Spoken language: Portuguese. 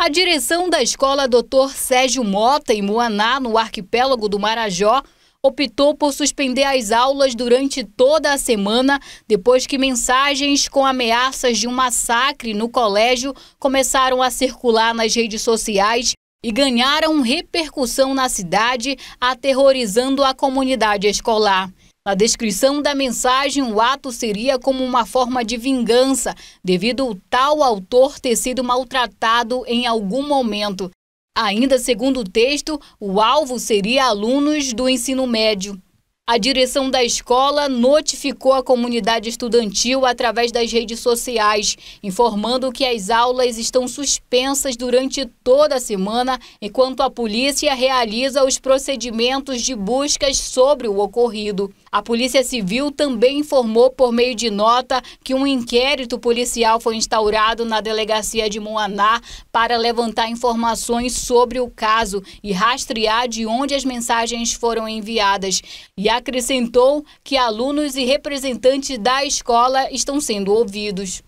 A direção da escola Dr. Sérgio Mota, em Moaná, no arquipélago do Marajó, optou por suspender as aulas durante toda a semana, depois que mensagens com ameaças de um massacre no colégio começaram a circular nas redes sociais e ganharam repercussão na cidade, aterrorizando a comunidade escolar. Na descrição da mensagem, o ato seria como uma forma de vingança, devido ao tal autor ter sido maltratado em algum momento. Ainda segundo o texto, o alvo seria alunos do ensino médio. A direção da escola notificou a comunidade estudantil através das redes sociais, informando que as aulas estão suspensas durante toda a semana, enquanto a polícia realiza os procedimentos de buscas sobre o ocorrido. A Polícia Civil também informou por meio de nota que um inquérito policial foi instaurado na delegacia de Moaná para levantar informações sobre o caso e rastrear de onde as mensagens foram enviadas. E a Acrescentou que alunos e representantes da escola estão sendo ouvidos.